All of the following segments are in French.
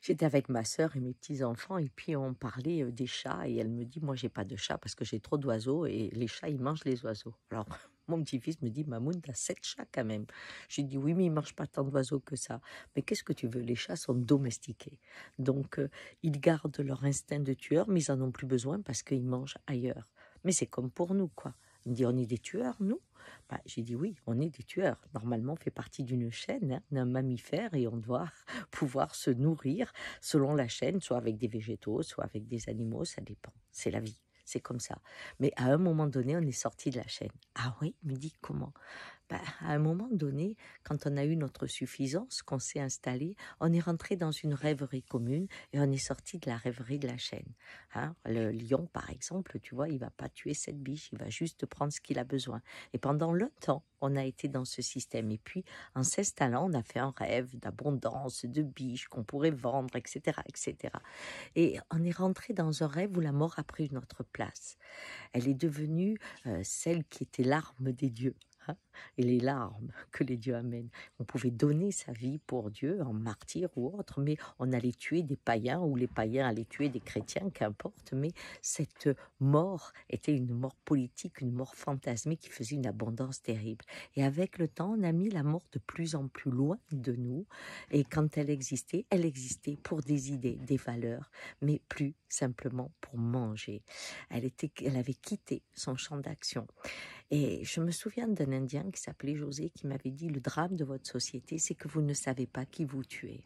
J'étais avec ma sœur et mes petits-enfants et puis on parlait des chats et elle me dit moi j'ai pas de chat parce que j'ai trop d'oiseaux et les chats ils mangent les oiseaux. Alors mon petit-fils me dit Mamoun as sept chats quand même. J'ai dit oui mais ils mangent pas tant d'oiseaux que ça. Mais qu'est-ce que tu veux Les chats sont domestiqués. Donc ils gardent leur instinct de tueur mais ils en ont plus besoin parce qu'ils mangent ailleurs. Mais c'est comme pour nous quoi. Il me dit, on est des tueurs, nous bah, J'ai dit, oui, on est des tueurs. Normalement, on fait partie d'une chaîne, hein, d'un mammifère, et on doit pouvoir se nourrir selon la chaîne, soit avec des végétaux, soit avec des animaux, ça dépend. C'est la vie c'est comme ça. Mais à un moment donné, on est sorti de la chaîne. Ah oui, il me dit comment ben, à un moment donné, quand on a eu notre suffisance, qu'on s'est installé, on est rentré dans une rêverie commune et on est sorti de la rêverie de la chaîne. Hein. le lion, par exemple, tu vois, il va pas tuer cette biche, il va juste prendre ce qu'il a besoin. Et pendant longtemps, on a été dans ce système. Et puis, en s'installant, on a fait un rêve d'abondance, de biches qu'on pourrait vendre, etc., etc. Et on est rentré dans un rêve où la mort a pris notre place. Elle est devenue euh, celle qui était l'arme des dieux. Hein et les larmes que les dieux amènent. On pouvait donner sa vie pour Dieu en martyr ou autre, mais on allait tuer des païens ou les païens allaient tuer des chrétiens, qu'importe, mais cette mort était une mort politique, une mort fantasmée qui faisait une abondance terrible. Et avec le temps, on a mis la mort de plus en plus loin de nous, et quand elle existait, elle existait pour des idées, des valeurs, mais plus simplement pour manger. Elle, était, elle avait quitté son champ d'action. Et je me souviens d'un Indien qui s'appelait José qui m'avait dit le drame de votre société, c'est que vous ne savez pas qui vous tuez.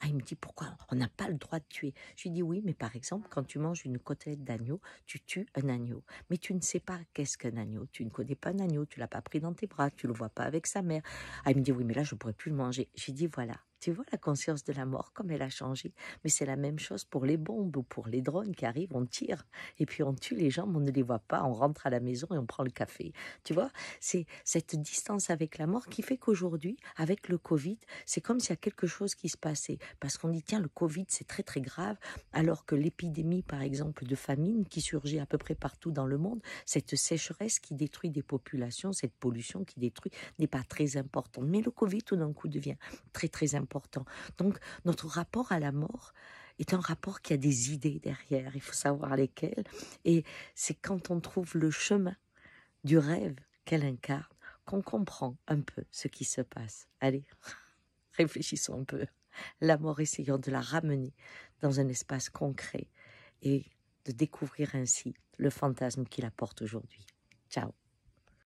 Ah, il me dit pourquoi on n'a pas le droit de tuer. Je lui dis oui, mais par exemple, quand tu manges une côtelette d'agneau, tu tues un agneau. Mais tu ne sais pas qu'est-ce qu'un agneau. Tu ne connais pas un agneau, tu l'as pas pris dans tes bras, tu le vois pas avec sa mère. Ah, il me dit oui, mais là je pourrais plus le manger. J'ai dit voilà, tu vois la conscience de la mort, comme elle a changé. Mais c'est la même chose pour les bombes ou pour les drones qui arrivent, on tire et puis on tue les gens, mais on ne les voit pas, on rentre à la maison et on prend le café. Tu vois, c'est cette distance avec la mort qui fait qu'aujourd'hui, avec le Covid, c'est comme s'il y a quelque chose qui se passait. Parce qu'on dit, tiens, le Covid, c'est très très grave, alors que l'épidémie, par exemple, de famine qui surgit à peu près partout dans le monde, cette sécheresse qui détruit des populations, cette pollution qui détruit, n'est pas très importante. Mais le Covid, tout d'un coup, devient très très important donc notre rapport à la mort est un rapport qui a des idées derrière, il faut savoir lesquelles, et c'est quand on trouve le chemin du rêve qu'elle incarne qu'on comprend un peu ce qui se passe. Allez, réfléchissons un peu. La mort, essayons de la ramener dans un espace concret et de découvrir ainsi le fantasme qu'il apporte aujourd'hui. Ciao